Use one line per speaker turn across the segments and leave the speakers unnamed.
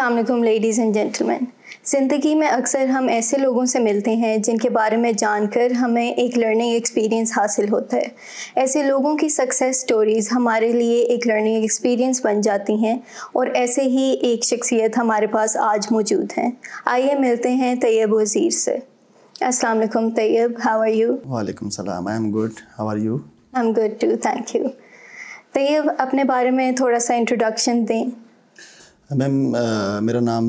Aslam ladies and gentleman ज़िंदगी में अक्सर हम ऐसे लोगों से मिलते हैं जिनके बारे में जानकर हमें एक लर्निंग एक्सपीरियंस हासिल होता है ऐसे लोगों की सक्सेस स्टोरीज़ हमारे लिए एक लर्निंग एक्सपीरियंस बन जाती हैं और ऐसे ही एक शख्सियत हमारे पास आज मौजूद हैं आइए मिलते हैं तैयब वज़ीर से अस्सलाम वालेकुम तैयब हाउ आर यू
वालेकुम सलाम I am good how are you
I am good too thank you Tayyab अपने बारे में थोड़ा सा इंट्रोडक्शन दें
मैम मेरा नाम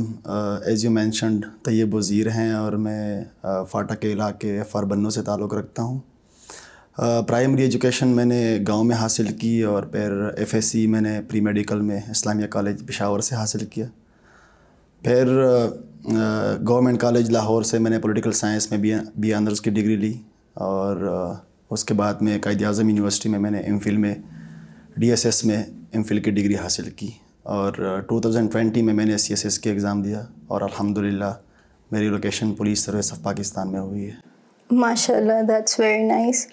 एज यू मैंशनड तैयब वज़ीर हैं और मैं फाटा के इलाके एफ़ार बन्नो से ताल्लुक़ रखता हूँ प्राइमरी एजुकेशन मैंने गांव में हासिल की और फिर एफएससी मैंने प्री मेडिकल में इस्लामिया कॉलेज पिशावर से हासिल किया फिर गवर्नमेंट कॉलेज लाहौर से मैंने पॉलिटिकल साइंस में बी बी ऑनर्स की डिग्री ली और उसके बाद में कायद अजम यूनिवर्सिटी में मैंने एम में डी में एम की डिग्री हासिल की और 2020 uh, में मैंने सी एस के एग्ज़ाम दिया और अल्हम्दुलिल्लाह मेरी location police service of Pakistan में हुई है
माशाल्लाह दैट्स वेरी नाइस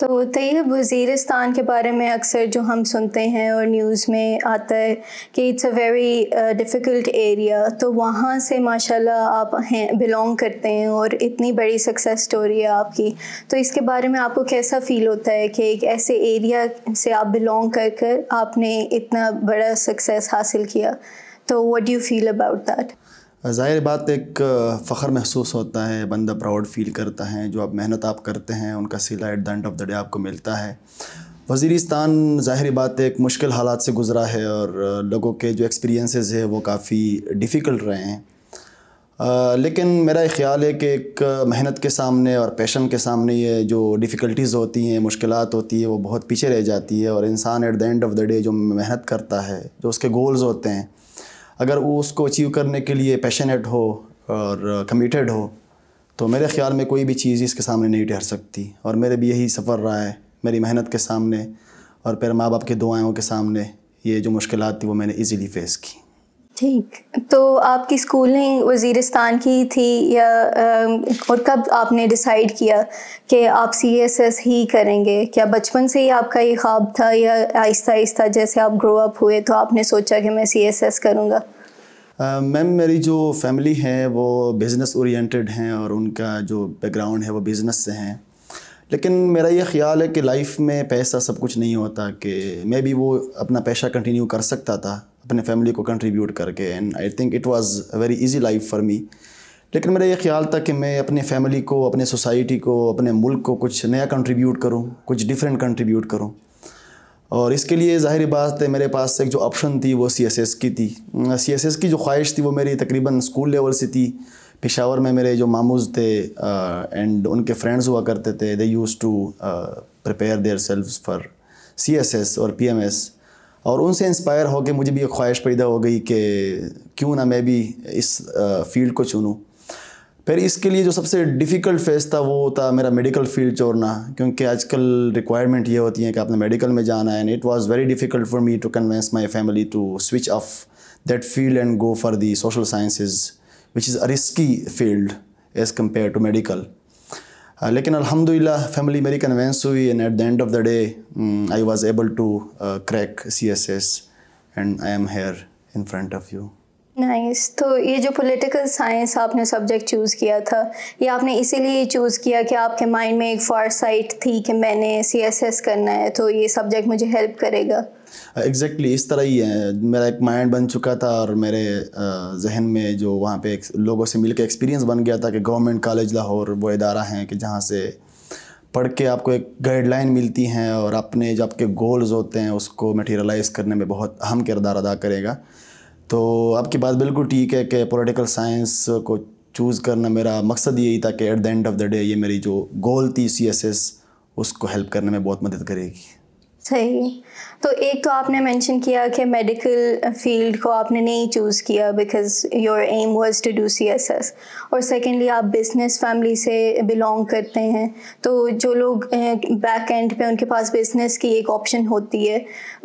तो तैयब वजीरस्तान के बारे में अक्सर जो हम सुनते हैं और न्यूज़ में आता है कि it's a very difficult area तो वहाँ से माशाल्लाह आप हैं बिलोंग करते हैं और इतनी बड़ी सक्सेस स्टोरी है आपकी तो इसके बारे में आपको कैसा फ़ील होता है कि एक ऐसे एरिया से आप बिलोंग कर कर आपने इतना बड़ा सक्सेस हासिल किया तो what do feel about that
ज़ाहिर बात एक फ़ख्र महसूस होता है बंदा प्राउड फील करता है जो आप मेहनत आप करते हैं उनका सिला at the end of the day आपको मिलता है वजीरिस्तान ज़ाहिर बात एक मुश्किल हालात से गुज़रा है और लोगों के जो एक्सपीरियंसेस है वो काफ़ी डिफ़िकल्ट रहे हैं आ, लेकिन मेरा ख्याल है कि एक मेहनत के सामने और पैशन के सामने ये जो डिफ़िकल्टीज़ होती हैं मुश्किल होती है वो बहुत पीछे रह जाती है और इंसान at the end of the day जो मेहनत करता है जो उसके गोल्स होते हैं अगर वो उसको अचीव करने के लिए पैशनेट हो और कमिटेड uh, हो तो मेरे ख्याल में कोई भी चीज़ इसके सामने नहीं ठहर सकती और मेरे भी यही सफ़र रहा है मेरी मेहनत के सामने और फिर माँ बाप की दुआओं के सामने ये जो मुश्किल थी वो मैंने ईज़िली फेस की
ठीक तो आपकी स्कूलिंग वजीरस्तान की थी या और कब आपने डिसाइड किया कि आप सी एस एस ही करेंगे क्या बचपन से ही आपका ये ख्वाब था या आहिस्ता आहिस्ता जैसे आप ग्रो अप हुए तो आपने सोचा कि मैं सी एस एस
करूँगा मैम मेरी जो फैमिली है वो बिज़नेस ओरिएंटेड हैं और उनका जो बैकग्राउंड है वो बिज़नेस से हैं लेकिन मेरा ये ख्याल है कि लाइफ में पैसा सब कुछ नहीं होता कि मैं भी वो अपना पेशा कंटिन्यू कर सकता था अपने फैमिली को कंट्रीब्यूट करके and I think it was very easy life for me लेकिन मेरा ये ख्याल था कि मैं अपनी फैमिली को अपने सोसाइटी को अपने मुल्क को कुछ नया कंट्रीब्यूट करूँ कुछ डिफरेंट कंट्रीब्यूट करूँ और इसके लिए ज़ाहिर बात है मेरे पास एक जो ऑप्शन थी वो सी एस एस की थी सी एस एस की जो ख्वाहिश थी वो मेरी तकरीबन स्कूल लेवल से थी पिशावर में मेरे जो मामूज़ थे एंड उनके फ्रेंड्स हुआ करते थे they use to prepare their self for C S S और पी एम एस और उनसे इंस्पायर होकर मुझे भी एक ख्वाहिश पैदा हो गई कि क्यों ना मैं भी इस फील्ड को चुनूँ फिर इसके लिए जो सबसे डिफ़िकल्ट फेस था वो था मेरा मेडिकल फील्ड चोरना क्योंकि आजकल रिक्वायरमेंट ये होती है कि आपने मेडिकल में जाना है and it was very difficult for me to convince my family to switch off that field and go for the social sciences which is a risky field as compare to medical Uh, लेकिन अल्हम्दुलिल्लाह family मेरी convince हुई and at the end of the day I was able to crack CSS and I am here in front of you
nice तो ये जो political science आपने subject choose किया था ये आपने इसीलिए चूज़ किया कि आपके माइंड में एक फॉर साइट थी कि मैंने सीएसएस करना है तो ये सब्जेक्ट मुझे हेल्प करेगा
एग्जैक्टली uh, exactly, इस तरह ही है मेरा एक माइंड बन चुका था और मेरे uh, जहन में जो वहाँ पे लोगों से मिलकर एक्सपीरियंस बन गया था कि गवर्नमेंट कॉलेज लाहौर वो इदारा हैं कि जहाँ से पढ़ के आपको एक गाइडलाइन मिलती हैं और अपने जो आपके गोल्स होते हैं उसको मटेरियलाइज करने में बहुत अहम किरदार अदा करेगा तो आपकी बात बिल्कुल ठीक है कि पॉलिटिकल साइंस को चूज़ करना मेरा मकसद यही था कि at the end of the day ये मेरी जो गोल थी सी एस एस उसको हेल्प करने में बहुत मदद करेगी
सही तो एक तो आपने मेंशन किया कि मेडिकल फील्ड को आपने नहीं चूज़ किया because your aim was to do CSS और सेकेंडली आप बिजनेस फैमिली से बिलोंग करते हैं तो जो लोग बैक एंड पे उनके पास बिजनेस की एक ऑप्शन होती है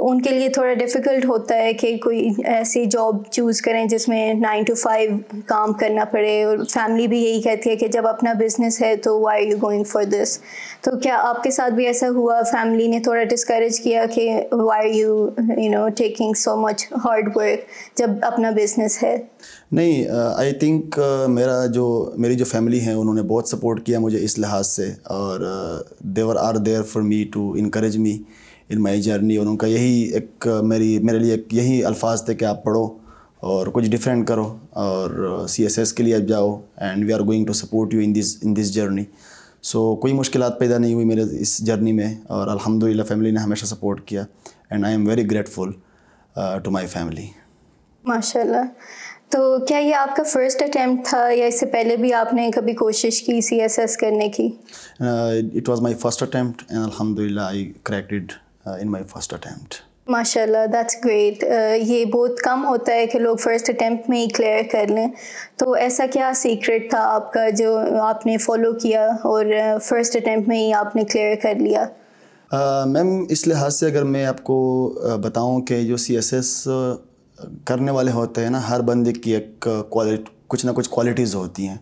उनके लिए थोड़ा डिफ़िकल्ट होता है कि कोई ऐसी जॉब चूज़ करें जिसमें नाइन टू फाइव काम करना पड़े और फैमिली भी यही कहती है कि जब अपना बिजनेस है तो why are you going for this तो क्या आपके साथ भी ऐसा हुआ फैमिली ने थोड़ा डिस्करेज किया कि why are you you know taking so much hard work जब अपना business है
नहीं आई uh, थिंक uh, मेरा जो मेरी जो फैमिली है उन्होंने बहुत सपोर्ट किया मुझे इस लिहाज से और they were are there for me to encourage me in my journey और उनका यही एक uh, मेरी मेरे लिए एक यही अल्फाज थे कि आप पढ़ो और कुछ डिफरेंट करो और सी एस एस के लिए अब जाओ and we are going to support you in this in this journey so so, कोई मुश्किल पैदा नहीं हुई मेरे इस जर्नी में और अलहमदिल्ला फैमिली ने हमेशा सपोर्ट किया and I am very grateful to my family
माशाल्लाह तो क्या ये आपका फ़र्स्ट अटैम्प्ट था या इससे पहले भी आपने कभी कोशिश की सी एस एस करने की
it was my first attempt and अलहमदिल्ला I cracked in my first attempt
माशाल्लाह दैट्स ग्रेट ये बहुत कम होता है कि लोग फर्स्ट अटैम्प्ट में ही क्लियर कर लें तो ऐसा क्या सीक्रेट था आपका जो आपने फॉलो किया और फर्स्ट अटैम्प्ट में ही आपने क्लियर कर लिया
मैम इस लिहाज से अगर मैं आपको बताऊं कि जो सी एस एस करने वाले होते हैं ना हर बंदे की एक क्वालिटी कुछ ना कुछ क्वालिटीज़ होती हैं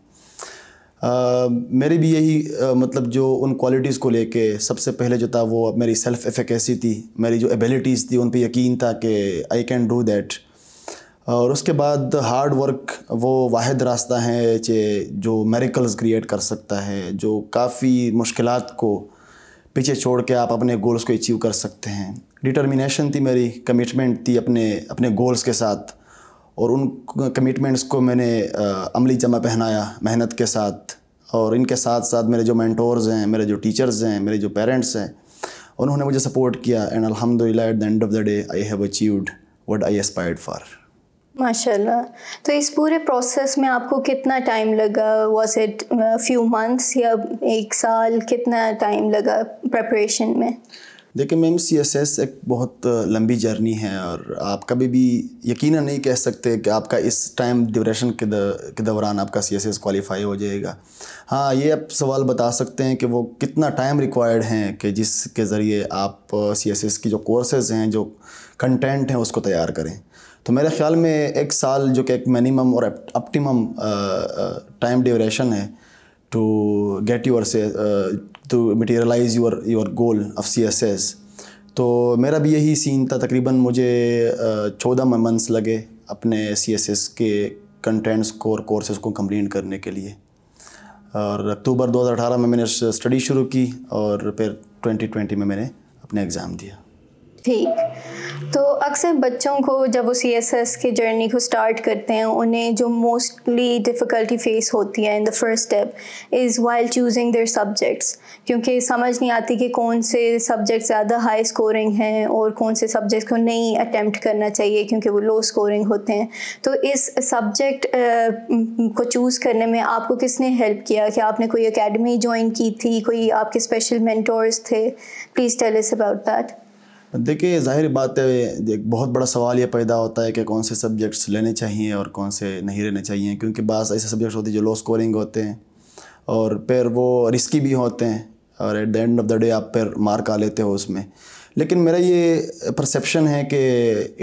मेरे भी यही मतलब जो उन क्वालिटीज़ को लेके सबसे पहले जो था वो मेरी सेल्फ़ एफिकेसी थी मेरी जो एबिलिटीज़ थी उन पे यकीन था कि आई कैन डू दैट और उसके बाद हार्ड वर्क वो वाद रास्ता है जे जो मेरिकल्स क्रिएट कर सकता है जो काफ़ी मुश्किल को पीछे छोड़ के आप अपने गोल्स को अचीव कर सकते हैं डिटर्मिनेशन थी मेरी कमिटमेंट थी अपने अपने गोल्स के साथ और उन कमिटमेंट्स को मैंने अमली जमा पहनाया मेहनत के साथ और इनके साथ साथ मेरे जो मैंटोर्स हैं मेरे जो टीचर्स हैं मेरे जो पेरेंट्स हैं उन्होंने मुझे सपोर्ट किया एंड अलहमद at the end of the day I have achieved what I aspired for
माशाल्लाह तो इस पूरे प्रोसेस में आपको कितना टाइम लगा वॉज इट फ्यू मंथ्स या एक साल कितना टाइम लगा प्रपरेशन में
देखिए मैम सी एस एस एक बहुत लंबी जर्नी है और आप कभी भी यकीन नहीं कह सकते कि आपका इस टाइम ड्यूरेशन के द, के दौरान आपका सी एस एस क्वालिफाई हो जाएगा हाँ ये आप सवाल बता सकते हैं कि वो कितना टाइम रिक्वायर्ड हैं कि जिसके ज़रिए आप सी एस एस की जो कोर्सेज हैं जो कंटेंट हैं उसको तैयार करें तो मेरे ख्याल में एक साल जो कि एक मिनिमम और ऑप्टिमम टाइम ड्यूरेशन है टू गेट यूर से to materialize your your goal of CSS तो मेरा भी यही सीन था तकरीबन मुझे चौदह मंथ्स लगे अपने सी एस एस के कंटेंट्स को और कोर्सेज को कंप्लीट करने के लिए और अक्टूबर 2018 में मैंने स्टडी शुरू की और फिर 2020 में मैंने अपने एग्ज़ाम दिया
ठीक तो अक्सर बच्चों को जब वो सी एस एस की जर्नी को स्टार्ट करते हैं उन्हें जो मोस्टली डिफ़िकल्टी फेस होती है in the first step is while choosing their subjects क्योंकि समझ नहीं आती कि कौन से सब्जेक्ट ज़्यादा हाई स्कोरिंग हैं और कौन से सब्जेक्ट को नहीं अटैम्प्ट करना चाहिए क्योंकि वो लो स्कोरिंग होते हैं तो इस सब्जेक्ट को चूज़ करने में आपको किसने हेल्प किया कि आपने कोई अकेडमी ज्वाइन की थी कोई आपके स्पेशल मैंटोर्स थे please tell us about
that देखिए जाहिर बात है एक बहुत बड़ा सवाल ये पैदा होता है कि कौन से सब्जेक्ट्स लेने चाहिए और कौन से नहीं लेने चाहिए क्योंकि बास ऐसे सब्जेक्ट्स होते हैं जो लो स्कोरिंग होते हैं और फिर वो रिस्की भी होते हैं और at the end of the day आप फिर मार्क आ लेते हो उसमें लेकिन मेरा ये परसेप्शन है कि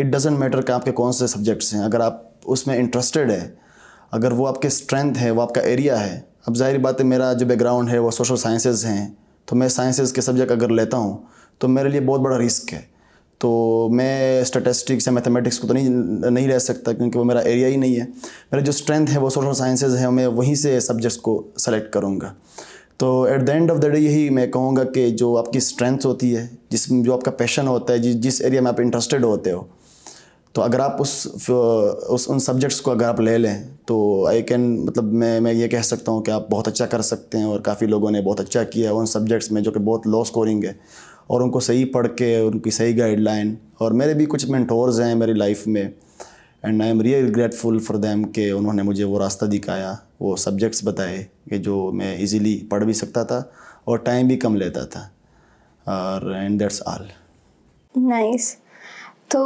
इट डजेंट मैटर कि आपके कौन से सब्जेक्ट्स हैं अगर आप उसमें इंटरेस्टेड है अगर वो आपके स्ट्रेंथ है वो आपका एरिया है अब जाहिर बात है मेरा जो बैकग्राउंड है वो सोशल साइंसेज़ हैं तो मैं साइंसेज़ के सब्जेक्ट अगर लेता हूँ तो मेरे लिए बहुत बड़ा रिस्क है तो मैं स्टेटस्टिक्स या मैथमेटिक्स को तो नहीं नहीं रह सकता क्योंकि वो मेरा एरिया ही नहीं है मेरा जो स्ट्रेंथ है वो सोशल साइंसेज है मैं वहीं से सब्जेक्ट्स को सेलेक्ट करूँगा तो at the end of the day यही मैं कहूँगा कि जो आपकी स्ट्रेंथ होती है जिस जो आपका पैशन होता है जि, जिस एरिया में आप इंटरेस्टेड होते हो तो अगर आप उस उस उन सब्जेक्ट्स को अगर आप ले लें तो आई कैन मतलब मैं मैं ये कह सकता हूँ कि आप बहुत अच्छा कर सकते हैं और काफ़ी लोगों ने बहुत अच्छा किया उन सब्जेक्ट्स में जो कि बहुत लो स्कोरिंग है और उनको सही पढ़ के उनकी सही गाइडलाइन और मेरे भी कुछ मैंटोर्स हैं मेरी लाइफ में and I am real grateful for them के उन्होंने मुझे वो रास्ता दिखाया वो सब्जेक्ट्स बताए कि जो मैं इजीली पढ़ भी सकता था और टाइम भी कम लेता था और and that's all
nice nice. तो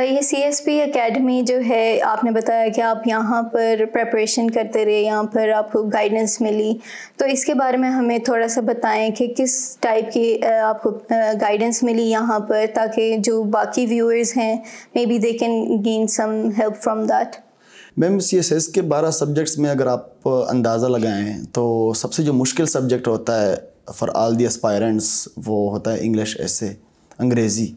ये सी एस पी अकेडमी जो है आपने बताया कि आप यहाँ पर प्रेपरेशन करते रहे यहाँ पर आपको गाइडेंस मिली तो इसके बारे में हमें थोड़ा सा बताएं कि किस टाइप की आपको गाइडेंस मिली यहाँ पर ताकि जो बाकी व्यूअर्स हैं maybe they can gain some help from
that ma'am C S S के बारह सब्जेक्ट्स में अगर आप अंदाज़ा लगाएं तो सबसे जो मुश्किल सब्जेक्ट होता है फॉर आल दी एस्पायरेंट्स वो होता है इंग्लिश ऐसे अंग्रेज़ी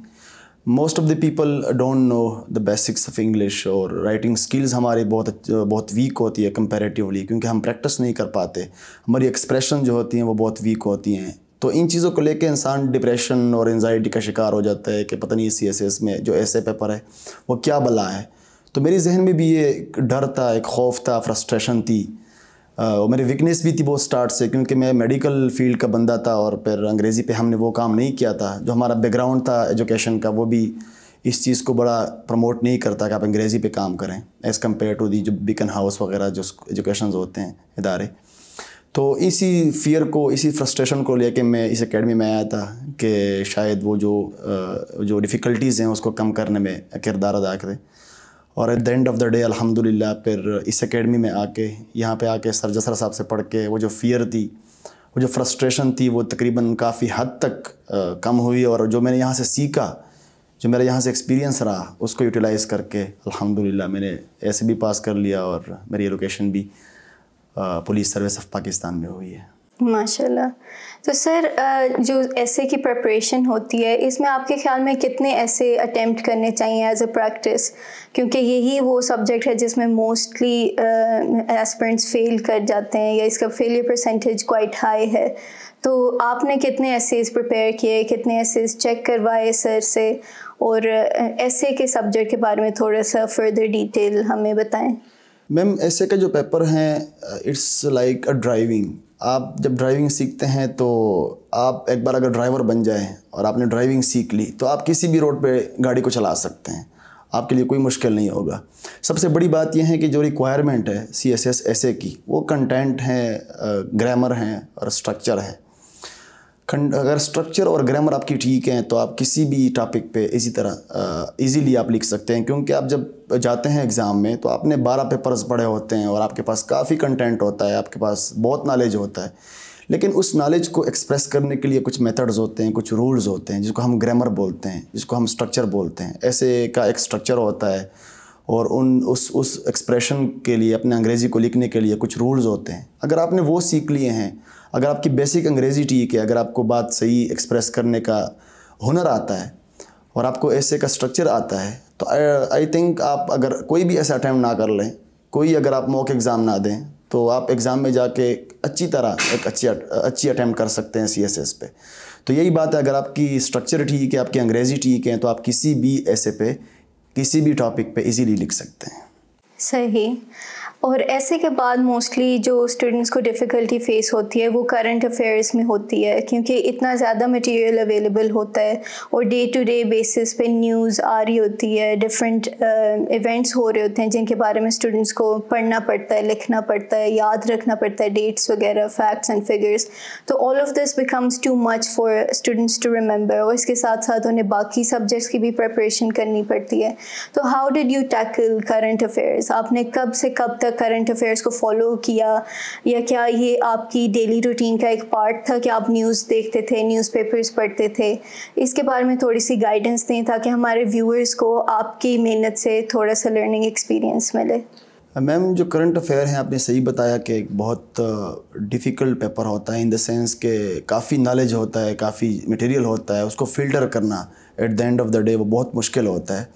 most of the people don't know the basics of English और राइटिंग स्किल्स हमारे बहुत बहुत वीक होती है कंपेरेटिवली क्योंकि हम प्रैक्टिस नहीं कर पाते हमारी एक्सप्रेशन जो होती हैं वो बहुत वीक होती हैं तो इन चीज़ों को लेके इंसान डिप्रेशन और एनजाइटी का शिकार हो जाता है कि पता नहीं सी एस एस में जो ऐसे पेपर है वो क्या बला है तो मेरे जहन में भी ये डर था एक खौफ था फ्रस्ट्रेशन थी और मेरी वीकनेस भी थी बहुत स्टार्ट से क्योंकि मैं मेडिकल फील्ड का बंदा था और फिर अंग्रेज़ी पे हमने वो काम नहीं किया था जो हमारा बैकग्राउंड था एजुकेशन का वो भी इस चीज़ को बड़ा प्रमोट नहीं करता कि आप अंग्रेज़ी पे काम करें एज़ कम्पेयर टू दी जो बिकन हाउस वगैरह जो एजुकेशन होते हैं इदारे तो इसी फियर को इसी फ्रस्ट्रेशन को लेकर मैं इस अकेडमी में आया था कि शायद वो जो जो डिफ़िकल्टीज़ हैं उसको कम करने में किरदार अदा करें और at the end of the day अल्हम्दुलिल्लाह फिर इस एकेडमी में आके यहाँ पे आके सर जसरा साहब से पढ़ के वो जो फियर थी वो जो फ्रस्ट्रेशन थी वो तकरीबन काफ़ी हद तक कम हुई और जो मैंने यहाँ से सीखा जो मेरा यहाँ से एक्सपीरियंस रहा उसको यूटिलाइज़ करके अल्हम्दुलिल्लाह मैंने ऐसे भी पास कर लिया और मेरी एलोकेशन भी पुलिस सर्विस ऑफ पाकिस्तान में हुई है
माशाल्लाह तो सर जो ऐसे की प्रिपरेशन होती है इसमें आपके ख्याल में कितने ऐसे अटेम्प्ट करने चाहिए एज अ प्रैक्टिस क्योंकि यही वो सब्जेक्ट है जिसमें मोस्टली एस्पेरेंट्स फेल कर जाते हैं या इसका फेलियर परसेंटेज क्वाइट हाई है तो आपने कितने ऐसेज प्रिपेयर किए कितने ऐसेज चेक करवाए सर से और ऐसे के सब्जेक्ट के बारे में थोड़ा सा फर्दर डिटेल हमें बताएं
मैम ऐसे का जो पेपर हैं इट्स लाइक अ ड्राइविंग आप जब ड्राइविंग सीखते हैं तो आप एक बार अगर ड्राइवर बन जाए और आपने ड्राइविंग सीख ली तो आप किसी भी रोड पे गाड़ी को चला सकते हैं आपके लिए कोई मुश्किल नहीं होगा सबसे बड़ी बात यह है कि जो रिक्वायरमेंट है C S S essay की वो कंटेंट हैं ग्रामर हैं और स्ट्रक्चर है अगर स्ट्रक्चर और ग्रामर आपकी ठीक हैं तो आप किसी भी टॉपिक पे इसी तरह इजीली आप लिख सकते हैं क्योंकि आप जब जाते हैं एग्ज़ाम में तो आपने बारह पेपर्स पढ़े होते हैं और आपके पास काफ़ी कंटेंट होता है आपके पास बहुत नॉलेज होता है लेकिन उस नॉलेज को एक्सप्रेस करने के लिए कुछ मेथड्स होते हैं कुछ रूल्स होते हैं जिसको हम ग्रामर बोलते हैं जिसको हम स्ट्रक्चर बोलते हैं ऐसे का एक स्ट्रक्चर होता है और उन उस उस एक्सप्रेशन के लिए अपने अंग्रेज़ी को लिखने के लिए कुछ रूल्स होते हैं अगर आपने वो सीख लिए हैं अगर आपकी बेसिक अंग्रेज़ी ठीक है अगर आपको बात सही एक्सप्रेस करने का हुनर आता है और आपको ऐसे का स्ट्रक्चर आता है तो आई थिंक आप अगर कोई भी ऐसा अटैम्प्ट ना कर लें कोई अगर आप मॉक एग्ज़ाम ना दें तो आप एग्ज़ाम में जाके अच्छी तरह एक अच्छी अच्छी अटैम्प्ट कर सकते हैं सी एस एस पे तो यही बात है अगर आपकी स्ट्रक्चर ठीक है आपकी अंग्रेज़ी ठीक है तो आप किसी भी ऐसे पे किसी भी टॉपिक पे इजीली लिख सकते हैं
सही और ऐसे के बाद मोस्टली जो स्टूडेंट्स को डिफ़िकल्टी फेस होती है वो करंट अफेयर्स में होती है क्योंकि इतना ज़्यादा मटेरियल अवेलेबल होता है और डे टू डे बेसिस पे न्यूज़ आ रही होती है डिफरेंट इवेंट्स uh, हो रहे होते हैं जिनके बारे में स्टूडेंट्स को पढ़ना पड़ता है लिखना पड़ता है याद रखना पड़ता है डेट्स वगैरह फैक्ट्स एंड फिगर्स तो all of this becomes too much for students to remember और इसके साथ साथ उन्हें बाकी सब्जेक्ट्स की भी प्रपरेशन करनी पड़ती है तो how did you tackle current affairs आपने कब से कब तक करंट अफेयर्स को फॉलो किया या क्या ये आपकी डेली रूटीन का एक पार्ट था कि आप न्यूज़ देखते थे न्यूज़पेपर्स पढ़ते थे इसके बारे में थोड़ी सी गाइडेंस दें ताकि हमारे व्यूअर्स को आपकी मेहनत से थोड़ा सा लर्निंग एक्सपीरियंस
मिले मैम uh, जो करंट अफेयर हैं आपने सही बताया कि एक बहुत डिफ़िकल्ट uh, पेपर होता है इन द सेंस के काफ़ी नॉलेज होता है काफ़ी मटेरियल होता है उसको फ़िल्टर करना at the end of the day वो बहुत मुश्किल होता है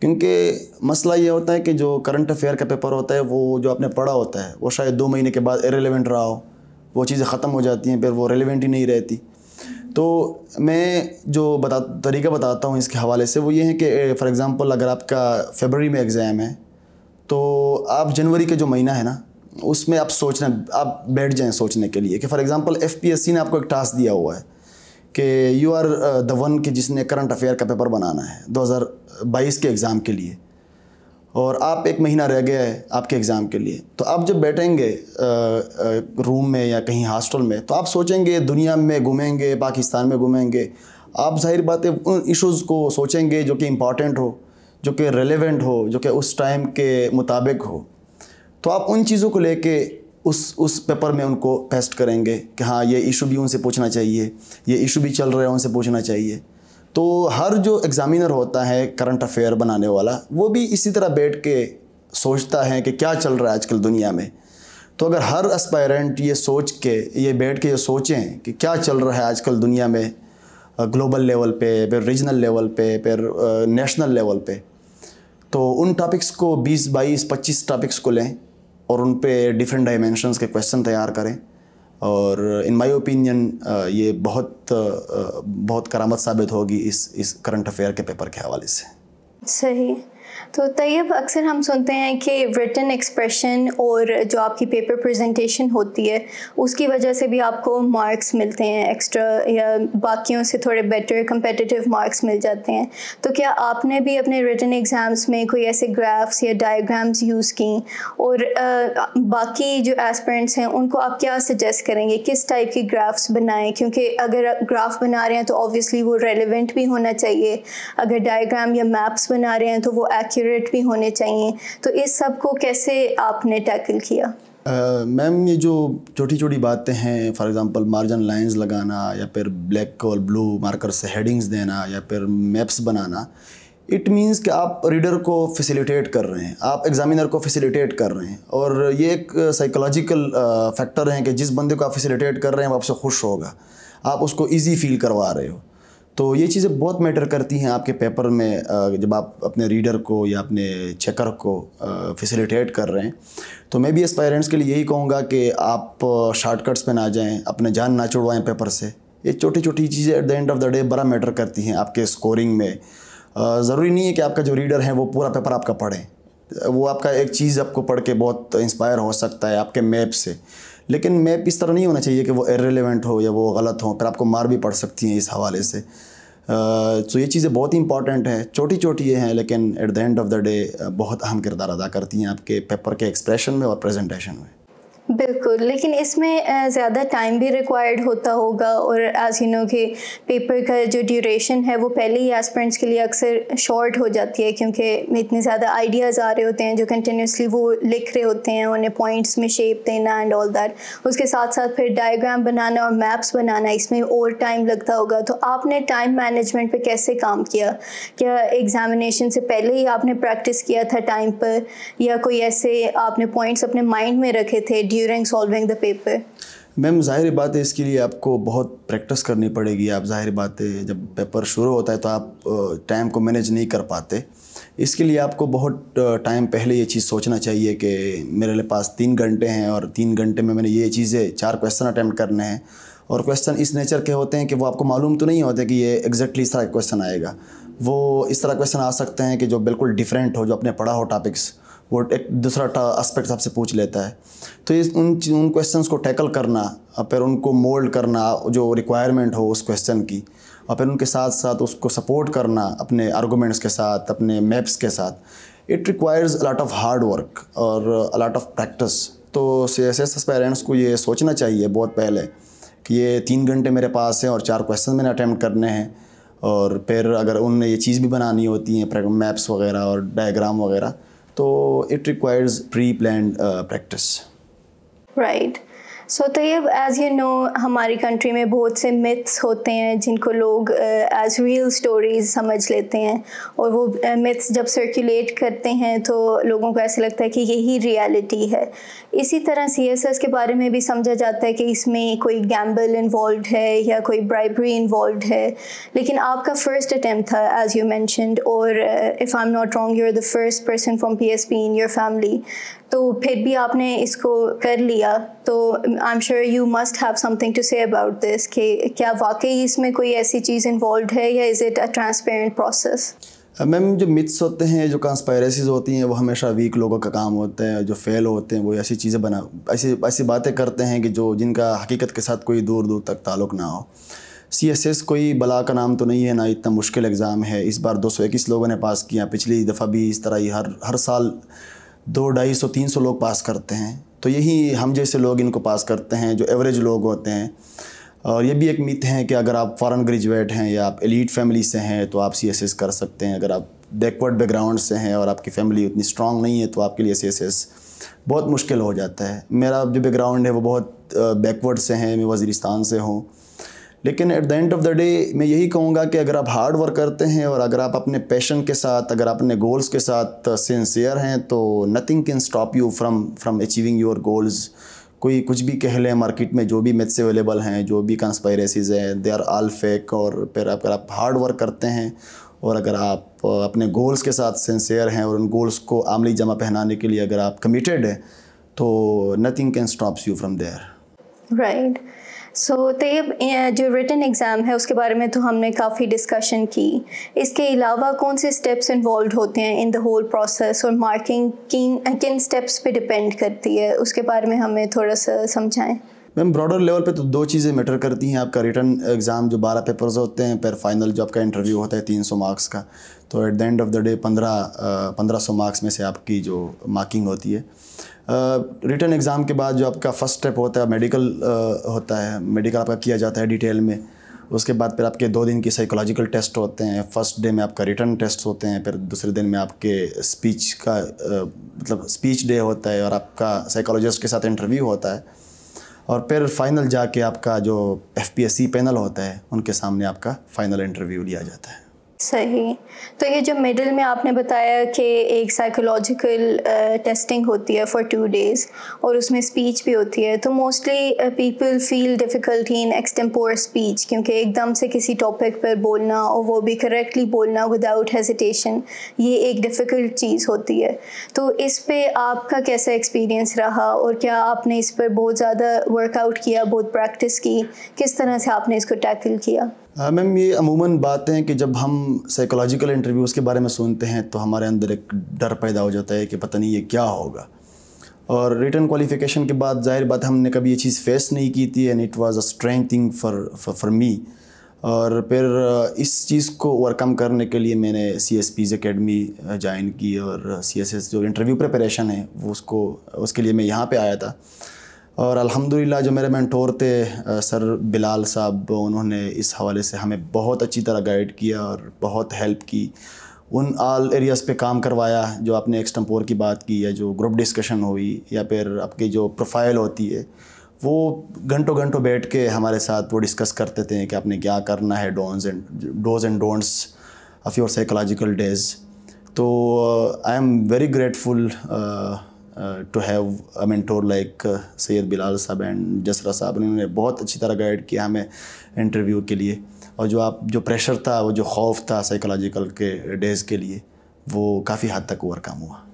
क्योंकि मसला ये होता है कि जो करंट अफेयर का पेपर होता है वो जो आपने पढ़ा होता है वो शायद दो महीने के बाद इरेलीवेंट रहा हो वो चीज़ें ख़त्म हो जाती हैं फिर वो रेलिवेंट ही नहीं रहती तो मैं जो बता तरीका बताता हूँ इसके हवाले से वो ये है कि फ़ॉर एग्ज़ाम्पल अगर आपका फेबररी में एग्ज़ाम है तो आप जनवरी का जो महीना है ना उसमें आप सोचना आप बैठ जाएँ सोचने के लिए कि फ़ॉर एग्ज़ाम्पल एफ ने आपको एक टास्क दिया हुआ है कि यू आर द वन के जिसने करंट अफेयर का पेपर बनाना है 2022 के एग्ज़ाम के लिए और आप एक महीना रह गया है आपके एग्ज़ाम के लिए तो आप जब बैठेंगे रूम uh, uh, में या कहीं हॉस्टल में तो आप सोचेंगे दुनिया में घूमेंगे पाकिस्तान में घूमेंगे आप जाहिर बात है उन इश्यूज़ को सोचेंगे जो कि इम्पॉर्टेंट हो जो कि रेलिवेंट हो जो कि उस टाइम के मुताबिक हो तो आप उन चीज़ों को लेके उस उस पेपर में उनको पेस्ट करेंगे कि हाँ ये इशू भी उनसे पूछना चाहिए ये इशू भी चल रहे हैं उनसे पूछना चाहिए तो हर जो एग्ज़ामिनर होता है करंट अफेयर बनाने वाला वो भी इसी तरह बैठ के सोचता है कि क्या चल रहा है आजकल दुनिया में तो अगर हर एस्पायरेंट ये सोच के ये बैठ के ये सोचें कि क्या चल रहा है आजकल दुनिया में ग्लोबल लेवल पे फिर रीजनल लेवल पे फिर नेशनल लेवल पे तो उन टॉपिक्स को 20 22 25 टॉपिक्स को लें और उन पर डिफरेंट डायमेंशन के क्वेश्चन तैयार करें और इन माय ओपिनियन ये बहुत बहुत करामत साबित होगी इस इस करंट अफेयर के पेपर के हवाले से
सही तो तैयब अक्सर हम सुनते हैं कि रिटर्न एक्सप्रेशन और जो आपकी पेपर प्रेजेंटेशन होती है उसकी वजह से भी आपको मार्क्स मिलते हैं एक्स्ट्रा या बाकियों से थोड़े बेटर कंपेटिटिव मार्क्स मिल जाते हैं तो क्या आपने भी अपने रिटर्न एग्ज़ाम्स में कोई ऐसे ग्राफ्स या डायग्राम्स यूज़ की और आ, बाकी जो एस्परेंट्स हैं उनको आप क्या सजेस्ट करेंगे किस टाइप के ग्राफ्स बनाएं क्योंकि अगर ग्राफ बना रहे हैं तो ऑब्वियसली वो रेलिवेंट भी होना चाहिए अगर डायग्राम या मैप्स बना रहे हैं तो वो एक्यूरेट भी होने चाहिए तो इस सब को कैसे आपने टैकल किया
मैम ये जो छोटी छोटी बातें हैं फॉर एग्जांपल मार्जिन लाइंस लगाना या फिर ब्लैक और ब्लू मार्कर से हेडिंग्स देना या फिर मैप्स बनाना इट मींस कि आप रीडर को फैसिलिटेट कर रहे हैं आप एग्जामिनर को फैसिलिटेट कर रहे हैं और ये एक साइकोलॉजिकल फैक्टर हैं कि जिस बंदे को आप फैसिलिटेट कर रहे हैं वो आपसे खुश होगा आप उसको ईजी फील करवा रहे हो तो ये चीज़ें बहुत मैटर करती हैं आपके पेपर में जब आप अपने रीडर को या अपने चेकर को फैसिलिटेट कर रहे हैं तो मैं भी इस पेरेंट्स के लिए यही कहूँगा कि आप शॉर्टकट्स पे ना जाएं अपने जान ना छुड़वाएं पेपर से ये छोटी छोटी चीज़ें at the end of the day बड़ा मैटर करती हैं आपके स्कोरिंग में ज़रूरी नहीं है कि आपका जो रीडर है वो पूरा पेपर आपका पढ़ें वो आपका एक चीज़ आपको पढ़ के बहुत इंस्पायर हो सकता है आपके मैप से लेकिन मैप इस तरह नहीं होना चाहिए कि वो इरेलीवेंट हो या वो गलत हो फिर आपको मार भी पड़ सकती हैं इस हवाले से तो ये चीज़ें बहुत ही इंपॉर्टेंट हैं छोटी छोटी ये हैं लेकिन at the end of the day बहुत अहम किरदार अदा करती हैं आपके पेपर के एक्सप्रेशन में और प्रेजेंटेशन में
बिल्कुल लेकिन इसमें ज़्यादा टाइम भी रिक्वायर्ड होता होगा और एज यू नो कि पेपर का जो ड्यूरेशन है वो पहले ही एस्परेंट्स के लिए अक्सर शॉर्ट हो जाती है क्योंकि इतने ज़्यादा आइडियाज़ आ रहे होते हैं जो कंटिन्यूसली वो लिख रहे होते हैं उन्हें पॉइंट्स में शेप देना एंड ऑल दैट उसके साथ साथ फिर डायग्राम बनाना और मैप्स बनाना इसमें और टाइम लगता होगा तो आपने टाइम मैनेजमेंट पर कैसे काम किया क्या एग्ज़ामिनेशन से पहले ही आपने प्रैक्टिस किया था टाइम पर या कोई ऐसे आपने पॉइंट्स अपने माइंड में रखे थे during solving the paper
ma'am जाहिर बात है इसके लिए आपको बहुत प्रैक्टिस करनी पड़ेगी आप जाहिर बात है जब पेपर शुरू होता है तो आप टाइम को मैनेज नहीं कर पाते इसके लिए आपको बहुत टाइम पहले ये चीज़ सोचना चाहिए कि मेरे लिए पास तीन घंटे हैं और तीन घंटे में मैंने ये चीज़ें चार क्वेश्चन अटैम्प्ट करने हैं और क्वेश्चन इस नेचर के होते हैं कि वो आपको मालूम तो नहीं होते कि ये एग्जैक्टली इस तरह क्वेश्चन आएगा वो इस तरह क्वेश्चन आ सकते हैं कि जो बिल्कुल डिफरेंट हो जो अपने पढ़ा हो टॉपिक्स वो एक दूसरा आस्पेक्ट आपसे पूछ लेता है तो इस उन उन क्वेश्चन को टैकल करना और फिर उनको मोल्ड करना जो रिक्वायरमेंट हो उस क्वेश्चन की और फिर उनके साथ साथ उसको सपोर्ट करना अपने आर्गूमेंट्स के साथ अपने मैप्स के साथ it requires a lot of hard work और अलाट ऑफ प्रैक्टिस तो एस पेरेंट्स को ये सोचना चाहिए बहुत पहले कि ये तीन घंटे मेरे पास हैं और चार क्वेश्चन मैंने अटैम्प्ट करने हैं और फिर अगर उनने ये चीज़ भी बनानी होती हैं मैप्स वगैरह और डायग्राम वगैरह So it requires pre-planned uh, practice.
Right. So so, Tayyib as you know हमारी कंट्री में बहुत से मिथ्स होते हैं जिनको लोग एज रियल स्टोरीज समझ लेते हैं और वो मिथ्स uh, जब सर्कुलेट करते हैं तो लोगों को ऐसा लगता है कि यही रियलिटी है इसी तरह सी एस एस के बारे में भी समझा जाता है कि इसमें कोई गैम्बल इन्वॉल्व है या कोई ब्राइबरी इन्वॉल्व है लेकिन आपका फ़र्स्ट अटैम्प्ट था एज़ यू मैंशनड और if I am not wrong you are the first person from P S P in your family तो फिर भी आपने इसको कर लिया तो I am sure you must have something to say about this कि क्या वाकई इसमें कोई ऐसी चीज़ इन्वॉल्व है या is it a transparent process
ma'am जो मिथ्स होते हैं जो कंस्पायरेसीज होती हैं वो हमेशा वीक लोगों का काम होता है जो फेल होते हैं वो ऐसी चीज़ें बना ऐसी ऐसी बातें करते हैं कि जो जिनका हकीकत के साथ कोई दूर दूर तक ताल्लुक ना हो सी एस एस कोई बला का नाम तो नहीं है ना इतना मुश्किल एग्ज़ाम है इस बार दो सौ इक्कीस लोगों ने पास किया पिछली दफ़ा भी इस तरह ही हर हर साल दो ढाई सौ तीन सौ लोग पास करते हैं तो यही हम जैसे लोग इनको पास करते हैं जो एवरेज लोग होते हैं और ये भी एक मिथ है कि अगर आप फॉरेन ग्रेजुएट हैं या आप एलिट फैमिली से हैं तो आप सी एस एस कर सकते हैं अगर आप बैकवर्ड बैकग्राउंड से हैं और आपकी फैमिली उतनी स्ट्रांग नहीं है तो आपके लिए सी एस एस बहुत मुश्किल हो जाता है मेरा जो बैकग्राउंड है वो बहुत बैकवर्ड से है मैं वजीरस्तान से हूँ लेकिन at the end of the day मैं यही कहूँगा कि अगर आप हार्ड वर्क करते हैं और अगर आप अपने पैशन के साथ अगर अपने गोल्स के साथ सिंसियर हैं तो nothing can stop you from from achieving your goals कोई कुछ भी कह लें मार्केट में जो भी मेथ्स अवेलेबल हैं जो भी कंस्पायरेसीज़ हैं दे आर आल फेक और फिर अगर आप हार्ड वर्क करते हैं और अगर आप अपने गोल्स के साथ सिंसियर हैं और उन गोल्स को आमली जमा पहनाने के लिए अगर आप कमिटेड हैं तो nothing can stops you from there
right so so, Tayyib तो जो रिटर्न एग्ज़ाम है उसके बारे में तो हमने काफ़ी डिस्कशन की इसके अलावा कौन से स्टेप्स इन्वॉल्व होते हैं इन द होल प्रोसेस और मार्किंग किन किन स्टेप्स पे डिपेंड करती है उसके बारे में हमें थोड़ा सा समझाएं
मैम ब्रॉडर लेवल पे तो दो चीज़ें मैटर करती हैं आपका रिटर्न एग्ज़ाम जो बारह पेपर्स होते हैं पर फाइनल जो आपका इंटरव्यू होता है तीन सौ मार्क्स का तो at the end of the day पंद्रह पंद्रह सौ मार्क्स में से आपकी जो मार्किंग होती है रिटर्न एग्ज़ाम के बाद जो आपका फर्स्ट स्टेप होता है मेडिकल uh, होता है मेडिकल आपका किया जाता है डिटेल में उसके बाद फिर आपके दो दिन की साइकोलॉजिकल टेस्ट होते हैं फर्स्ट डे में आपका रिटर्न टेस्ट होते हैं फिर दूसरे दिन में आपके स्पीच का मतलब स्पीच डे होता है और आपका साइकोलॉजिस्ट के साथ इंटरव्यू होता है और फिर फाइनल जाके आपका जो एफ पैनल होता है उनके सामने आपका फाइनल इंटरव्यू लिया जाता है
सही तो ये जो मिडिल में आपने बताया कि एक साइकोलॉजिकल टेस्टिंग uh, होती है फॉर टू डेज़ और उसमें स्पीच भी होती है तो mostly people feel difficulty in extempore speech क्योंकि एकदम से किसी टॉपिक पर बोलना और वो भी करेक्टली बोलना विदाउट हेजिटेशन ये एक डिफ़िकल्ट चीज़ होती है तो इस पर आपका कैसा एक्सपीरियंस रहा और क्या आपने इस पर बहुत ज़्यादा वर्कआउट किया बहुत प्रैक्टिस की किस तरह से आपने इसको टैकल किया
हाँ, मैम ये अमूमन बातें हैं कि जब हम साइकोलॉजिकल इंटरव्यूज़ के बारे में सुनते हैं तो हमारे अंदर एक डर पैदा हो जाता है कि पता नहीं ये क्या होगा और रिटर्न क्वालिफिकेशन के बाद जाहिर बात हमने कभी ये चीज़ फेस नहीं की थी and it was a strength thing for for me और फिर इस चीज़ को ओवरकम करने के लिए मैंने C S Ps academy join की और सी एस एस जो इंटरव्यू प्रिपरेशन है वो उसको उसके लिए मैं यहाँ पर आया था और अल्हम्दुलिल्लाह जो मेरे मैंटोर थे सर बिलाल साहब उन्होंने इस हवाले से हमें बहुत अच्छी तरह गाइड किया और बहुत हेल्प की उन आल एरियाज़ पे काम करवाया जो आपने एक्सटम्पोर की बात की या जो ग्रुप डिस्कशन हुई या फिर आपकी जो प्रोफाइल होती है वो घंटों घंटों बैठ के हमारे साथ वो डिस्कस करते थे कि आपने क्या करना है dos and dos and don'ts of your psychological days तो I am very grateful uh, to have a mentor like uh, Syed Bilal sahab and जसरा साहब उन्होंने बहुत अच्छी तरह गाइड किया हमें इंटरव्यू के लिए और जो आप जो प्रेशर था वो जो खौफ था साइकोलॉजिकल के डेज के लिए वो काफ़ी हद तक ओवरकम हुआ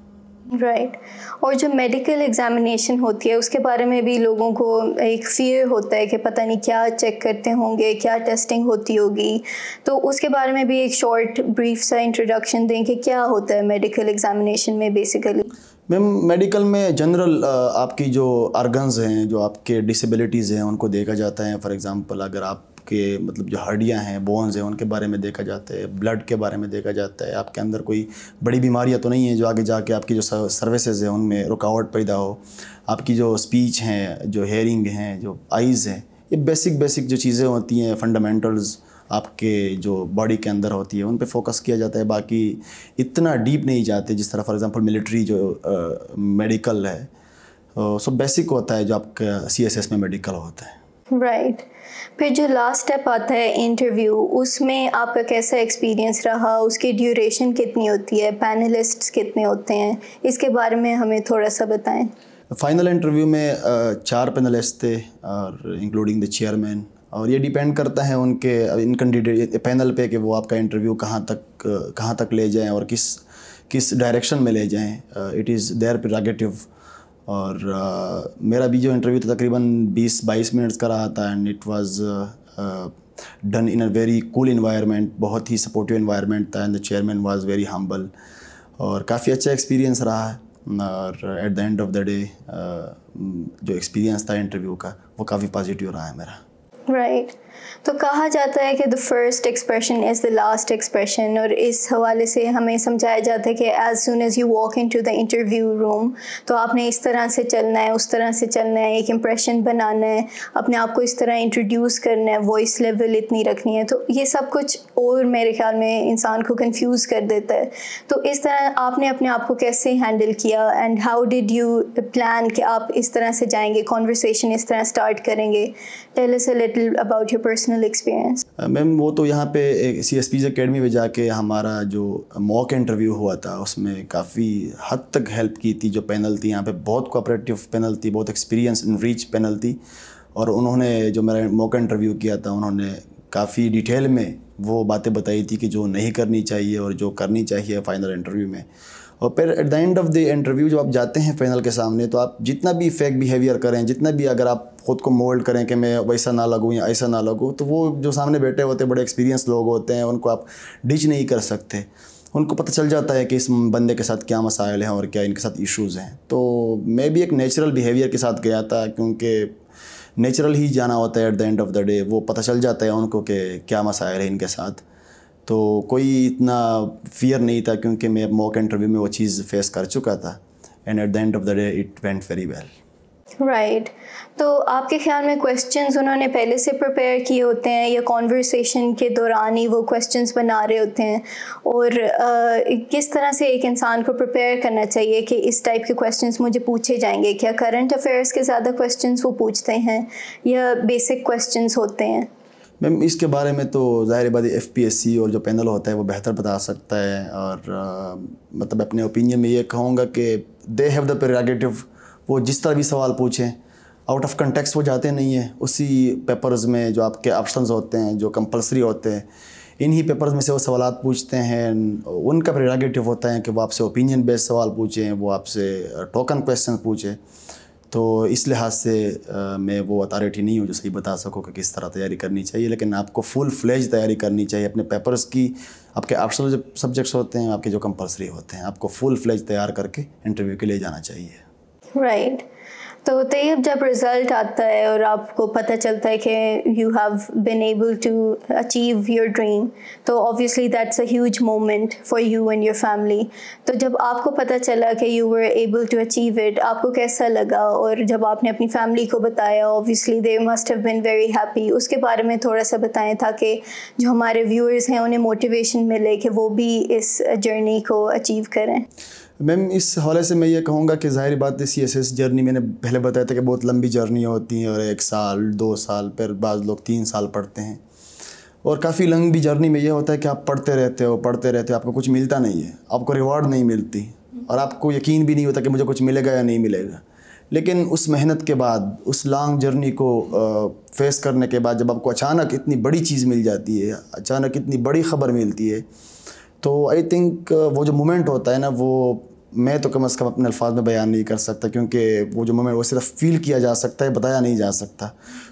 राइट right. और जो मेडिकल एग्जामिनेशन होती है उसके बारे में भी लोगों को एक फियर होता है कि पता नहीं क्या चेक करते होंगे क्या टेस्टिंग होती होगी तो उसके बारे में भी एक शॉर्ट ब्रीफ सा इंट्रोडक्शन दें कि क्या होता है मेडिकल एग्जामिनेशन में बेसिकली
मैम मेडिकल में जनरल आपकी जो आर्गन्स हैं जो आपके डिसेबिलिटीज़ हैं उनको देखा जाता है फॉर एग्ज़ाम्पल अगर आपके मतलब जो हड्डियां हैं बोन्स हैं उनके बारे में देखा जाता है ब्लड के बारे में देखा जाता है आपके अंदर कोई बड़ी बीमारियाँ तो नहीं है जो आगे जाके आपकी जो सर्विसेज हैं उनमें रुकावट पैदा हो आपकी जो स्पीच हैं जो हेयरिंग हैं जो आइज़ हैं ये बेसिक बेसिक जो चीज़ें होती हैं फंडामेंटल्स आपके जो बॉडी के अंदर होती है उन पर फोकस किया जाता है बाकी इतना डीप नहीं जाते जिस तरह फॉर एग्ज़ाम्पल मिलिट्री जो मेडिकल है सो बेसिक होता है जो आपका सी एस एस में मेडिकल होता है
राइट right. फिर जो लास्ट स्टेप आता है इंटरव्यू उसमें आपका कैसा एक्सपीरियंस रहा उसकी ड्यूरेशन कितनी होती है पैनलिस्ट कितने होते हैं इसके बारे में हमें थोड़ा सा बताएं
फाइनल इंटरव्यू में चार पैनलिस्ट थे और इंक्लूडिंग द चेयरमैन और ये डिपेंड करता है उनके इन कैंडिडेट पैनल पे कि वो आपका इंटरव्यू कहाँ तक कहाँ तक ले जाएं और किस किस डायरेक्शन में ले जाएं इट इज़ देयर प्रागेटिव और uh, मेरा भी जो इंटरव्यू था तकरीबन 20-22 मिनट्स का रहा था and it was done in a very cool environment बहुत ही सपोर्टिव इन्वायरमेंट था and the chairman was very humble और काफ़ी अच्छा एक्सपीरियंस रहा है और at the end of the day जो एक्सपीरियंस था इंटरव्यू का वो काफ़ी पॉजिटिव रहा है मेरा
Right. तो कहा जाता है कि the first expression is the last expression और इस हवाले से हमें समझाया जाता है कि as soon as you walk into the interview room तो आपने इस तरह से चलना है उस तरह से चलना है एक इम्प्रेशन बनाना है अपने आप को इस तरह इंट्रोड्यूस करना है वॉइस लेवल इतनी रखनी है तो ये सब कुछ और मेरे ख्याल में इंसान को कन्फ्यूज़ कर देता है तो इस तरह आपने अपने आप को कैसे हैंडल किया and how did you plan कि आप इस तरह से जाएंगे कॉन्वर्सेशन इस तरह स्टार्ट करेंगे tell us a little about your personal personal experience
ma'am वो तो यहाँ पे सी एस पीज अकेडमी में जाके हमारा जो मॉक इंटरव्यू हुआ था उसमें काफ़ी हद तक हेल्प की थी जो पैनल थी यहाँ पे बहुत कोऑपरेटिव पैनल थी बहुत एक्सपीरियंस इन रीच पैनल थी और उन्होंने जो मेरा मॉक इंटरव्यू किया था उन्होंने काफ़ी डिटेल में वो बातें बताई थी कि जो नहीं करनी चाहिए और जो करनी चाहिए फाइनल इंटरव्यू में और फिर at the end of the interview जब आप जाते हैं पैनल के सामने तो आप जितना भी फेक बिहेवियर करें जितना भी अगर आप ख़ुद को मोल्ड करें कि मैं वैसा ना लगूँ या ऐसा ना लगूँ तो वो जो सामने बैठे होते हैं बड़े एक्सपीरियंस लोग होते हैं उनको आप डिच नहीं कर सकते उनको पता चल जाता है कि इस बंदे के साथ क्या मसाइल हैं और क्या इनके साथ इश्यूज़ हैं तो मैं भी एक नेचुरल बिहेवियर के साथ गया था क्योंकि नेचुरल ही जाना होता है at the end of the day वो पता चल जाता है उनको कि क्या मसाइल है इनके साथ तो कोई इतना फियर नहीं था क्योंकि मैं मॉक इंटरव्यू में वो चीज़ फेस कर चुका था and at the end of the day it went very well
right तो आपके ख्याल में क्वेश्चंस उन्होंने पहले से प्रिपेयर किए होते हैं या कॉन्वर्सेशन के दौरान ही वो क्वेश्चंस बना रहे होते हैं और आ, किस तरह से एक इंसान को प्रिपेयर करना चाहिए कि इस टाइप के क्वेश्चंस मुझे पूछे जाएंगे क्या करंट अफेयर्स के ज़्यादा क्वेश्चंस वो पूछते हैं या बेसिक क्वेश्चंस होते हैं
मैम इसके बारे में तो ज़ाहिर बात एफ पी एस सी और जो पैनल होता है वो बेहतर बता सकता है और आ, मतलब अपने ओपिनियन में ये कहूँगा कि दे हैव द प्रेरागेटिव वो जिस तरह भी सवाल पूछें आउट ऑफ कंटेक्स वो जाते नहीं हैं उसी पेपर्स में जो आपके ऑप्शंस होते हैं जो कंपलसरी होते हैं इन्हीं पेपर्स में से वो सवाल पूछते हैं उनका प्रेरागेटिव होता है कि वो आपसे ओपिनियन बेस्ड सवाल पूछें वो आपसे टोकन क्वेश्चन पूछें तो इस लिहाज से आ, मैं वो अथॉरिटी नहीं हूँ जो सही बता सकूँ कि किस तरह तैयारी करनी चाहिए लेकिन आपको फुल फ्लेज तैयारी करनी चाहिए अपने पेपर्स की आपके ऑप्शनल जो सब्जेक्ट्स होते हैं आपके जो कंपलसरी होते हैं आपको फुल फ्लेज तैयार करके इंटरव्यू के लिए जाना चाहिए
राइट right. तो अब जब रिज़ल्ट आता है और आपको पता चलता है कि you have been able to achieve your dream तो obviously that's a huge moment for you and your family तो जब आपको पता चला कि you were able to achieve it आपको कैसा लगा और जब आपने अपनी फैमिली को बताया obviously they must have been very happy उसके बारे में थोड़ा सा बताएं ताकि जो हमारे व्यूअर्स हैं उन्हें मोटिवेशन मिले कि वो भी इस जर्नी को अचीव करें
मैम इस हवाले से मैं ये कहूँगा कि ज़ाहिर बात है सी एस एस जर्नी मैंने पहले बताया था कि बहुत लंबी जर्नी होती है और एक साल दो साल फिर बाद लोग तीन साल पढ़ते हैं और काफ़ी लंबी जर्नी में यह होता है कि आप पढ़ते रहते हो पढ़ते रहते हो आपको कुछ मिलता नहीं है आपको रिवॉर्ड नहीं मिलती और आपको यकीन भी नहीं होता कि मुझे कुछ मिलेगा या नहीं मिलेगा लेकिन उस मेहनत के बाद उस लॉन्ग जर्नी को फेस करने के बाद जब आपको अचानक इतनी बड़ी चीज़ मिल जाती है अचानक इतनी बड़ी खबर मिलती है तो आई थिंक uh, वो जो मोमेंट होता है ना वो मैं तो कम अज़ कम अपने अल्फाज में बयान नहीं कर सकता क्योंकि वो जो मोमेंट वो सिर्फ फील किया जा सकता है बताया नहीं जा सकता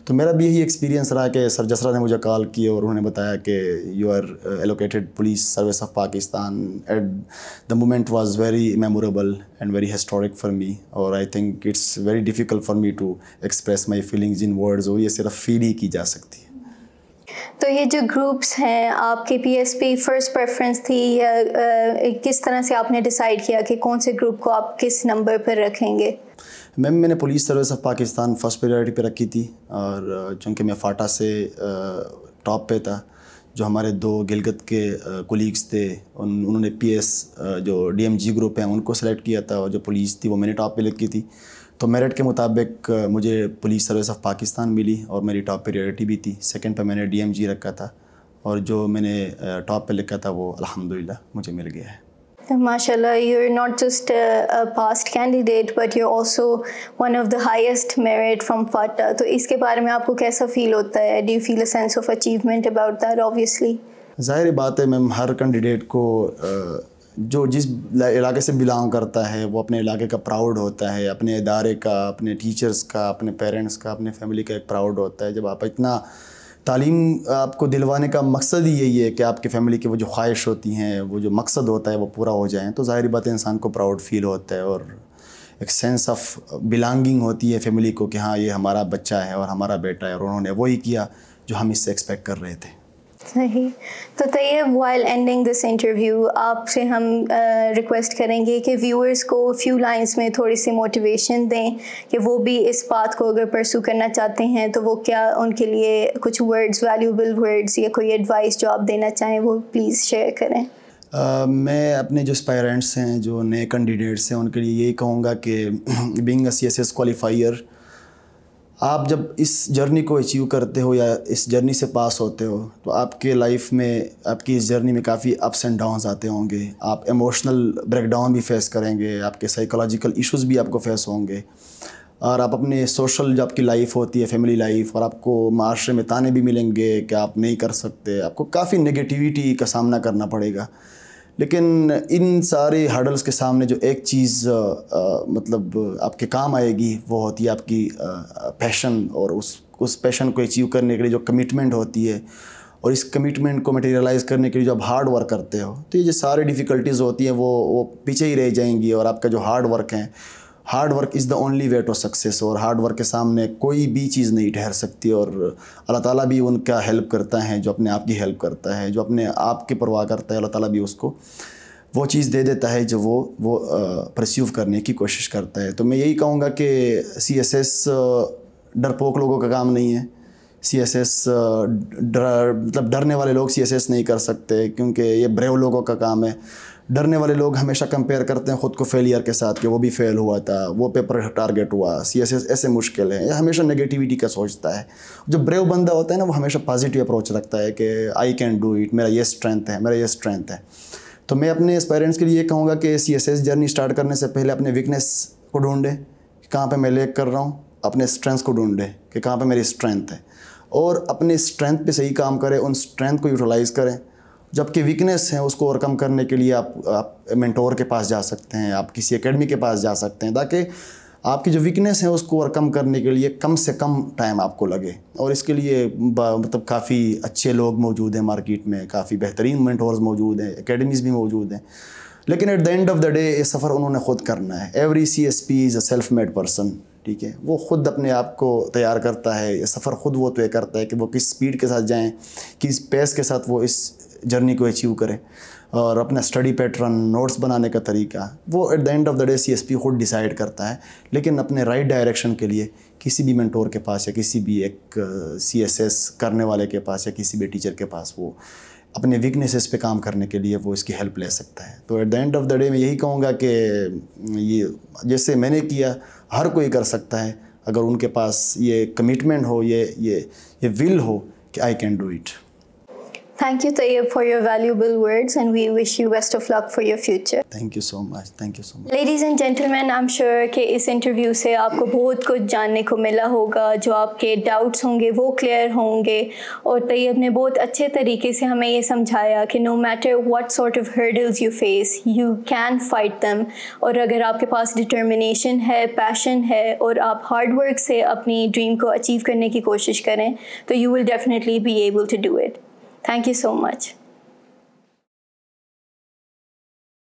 तो मेरा भी यही एक्सपीरियंस रहा कि सर जसरा ने मुझे कॉल किया और उन्होंने बताया कि you are allocated police service of Pakistan at the moment was very memorable and very historic for me और I think it's very difficult for me to express my feelings in words और ये सिर्फ feel ही की जा सकती है
तो ये जो ग्रुप्स हैं आपके पीएसपी फर्स्ट प्रेफरेंस थी या किस तरह से आपने डिसाइड किया कि कौन से ग्रुप को आप किस नंबर पर रखेंगे
मैम मैंने police service of Pakistan first priority पर रखी थी और चूँकि मैं फाटा से टॉप पे था जो हमारे दो गिलगत के कोलीग्स थे उन उन्होंने पीएस जो डीएमजी ग्रुप हैं उनको सेलेक्ट किया था और जो पुलिस थी वो मैंने टॉप पे लिखी थी तो मेरिट के मुताबिक मुझे पुलिस सर्विस ऑफ पाकिस्तान मिली और मेरी टॉप प्रायोरिटी भी थी सेकंड पे मैंने डीएमजी रखा था और जो मैंने टॉप पे लिखा था वो अल्हम्दुलिल्लाह मुझे मिल गया है
Mashallah, you're not just a, a, past candidate, but you're also one of the highest merit from FATA. तो इसके बारे में आपको कैसा फील होता है Do you feel a sense of achievement about that, obviously?
जाहिर बात है मैम हर कैंडिडेट को जो जिस इलाके से बिलोंग करता है वो अपने इलाके का प्राउड होता है अपने इदारे का अपने टीचर्स का अपने पेरेंट्स का अपने फैमिली का एक प्राउड होता है जब आप इतना तालीम आपको दिलवाने का मकसद ही यही है कि आपके फैमिली की वो जो ख्वाहिश होती हैं वो जो मकसद होता है वो पूरा हो जाए तो ज़ाहिर बात इंसान को प्राउड फील होता है और एक सेंस ऑफ बिलोंगिंग होती है फैमिली को कि हाँ ये हमारा बच्चा है और हमारा बेटा है और उन्होंने वही किया जो हम इससे एक्सपेक्ट कर रहे थे
सही तो Tayyib while ending this interview आपसे हम रिक्वेस्ट uh, करेंगे कि व्यूअर्स को फ्यू लाइंस में थोड़ी सी मोटिवेशन दें कि वो भी इस बात को अगर परसू करना चाहते हैं तो वो क्या उनके लिए कुछ वर्ड्स वैल्यूबल वर्ड्स या कोई एडवाइस जो आप देना चाहें वो प्लीज़ शेयर करें
Uh, मैं अपने जो स्पायरेंट्स हैं जो नए कैंडिडेट्स हैं उनके लिए यही कहूँगा कि a C S S qualifier आप जब इस जर्नी को अचीव करते हो या इस जर्नी से पास होते हो तो आपके लाइफ में आपकी इस जर्नी में काफ़ी अप्स एंड डाउन्स आते होंगे आप इमोशनल ब्रेकडाउन भी फेस करेंगे आपके साइकोलॉजिकल इश्यूज भी आपको फेस होंगे और आप अपने सोशल जो आपकी लाइफ होती है फैमिली लाइफ और आपको माशरे में ताने भी मिलेंगे कि आप नहीं कर सकते आपको काफ़ी नेगेटिविटी का सामना करना पड़ेगा लेकिन इन सारे हर्डल्स के सामने जो एक चीज़ आ, आ, मतलब आपके काम आएगी वो होती है आपकी पैशन और उस उस पैशन को अचीव करने के लिए जो कमिटमेंट होती है और इस कमिटमेंट को मटेरियलाइज करने के लिए जो आप हार्ड वर्क करते हो तो ये जो सारे डिफ़िकल्टीज़ होती हैं वो वो पीछे ही रह जाएंगी और आपका जो हार्ड वर्क है hard work is the only way to success और हार्ड वर्क के सामने कोई भी चीज़ नहीं ठहर सकती और अल्लाह ताला भी उनका हेल्प करता है जो अपने आप की हेल्प करता है जो अपने आप की परवाह करता है अल्लाह ताला भी उसको वो चीज़ दे देता है जो वो वो परस्यूव करने की कोशिश करता है तो मैं यही कहूँगा कि सी एस एस डरपोक लोगों का काम नहीं है सी एस एस डर मतलब डरने वाले लोग सी एस एस नहीं कर सकते क्योंकि ये ब्रेव लोगों का काम है डरने वाले लोग हमेशा कंपेयर करते हैं ख़ुद को फेलियर के साथ कि वो भी फेल हुआ था वो पेपर टारगेट हुआ सी एस एस ऐसे मुश्किल है या हमेशा नेगेटिविटी का सोचता है जो ब्रेव बंदा होता है ना वो हमेशा पॉजिटिव अप्रोच रखता है कि आई कैन डू इट मेरा ये स्ट्रेंथ है मेरा ये स्ट्रेंथ है तो मैं अपने पेरेंट्स के लिए ये कहूँगा कि C S S journey start करने से पहले अपने वीकनेस को ढूंढें कहाँ पर मैं लेक कर रहा हूँ अपने स्ट्रेंथ को ढूंढें कि कहाँ पर मेरी स्ट्रेंथ है और अपने स्ट्रेंथ पे सही काम करें उन स्ट्रेंथ को यूटिलाइज़ करें जबकि वीकनेस हैं उसको ओवरकम करने के लिए आप, आप मेंटोर के पास जा सकते हैं आप किसी एकेडमी के पास जा सकते हैं ताकि आपकी जो वीकनेस है उसको ओवरकम करने के लिए कम से कम टाइम आपको लगे और इसके लिए मतलब काफ़ी अच्छे लोग मौजूद हैं मार्केट में काफ़ी बेहतरीन मेंटोर्स मौजूद हैं एकेडमीज़ भी मौजूद हैं लेकिन at the end of the day ये सफ़र उन्होंने खुद करना है every C S P is a self made person ठीक है वो खुद अपने आप को तैयार करता है ये सफ़र खुद वो तय करता है कि वो किस स्पीड के साथ जाएँ किस पेस के साथ वो इस जर्नी को अचीव करें और अपना स्टडी पैटर्न नोट्स बनाने का तरीका वो at the end of the day C S P खुद डिसाइड करता है लेकिन अपने राइट right डायरेक्शन के लिए किसी भी मेंटोर के पास या किसी भी एक सी एस एस करने वाले के पास या किसी भी टीचर के पास वो अपने वीकनेसेस पे काम करने के लिए वो इसकी हेल्प ले सकता है तो at the end of the day मैं यही कहूँगा कि ये जैसे मैंने किया हर कोई कर सकता है अगर उनके पास ये कमिटमेंट हो ये ये ये विल हो कि I can do it
Thank you, Tayyib, for your valuable words, and we wish you best of luck for your future.
Thank you so much. Thank you so
much. Ladies and gentlemen, I'm sure कि इस interview से आपको बहुत कुछ जानने को मिला होगा जो आपके डाउट्स होंगे वो क्लियर होंगे और तैयब ने बहुत अच्छे तरीके से हमें ये समझाया कि no matter what sort of hurdles you face you can fight them और अगर आपके पास डिटर्मिनेशन है पैशन है और आप हार्ड वर्क से अपनी ड्रीम को अचीव करने की कोशिश करें तो you will definitely be able to do it Thank you so much.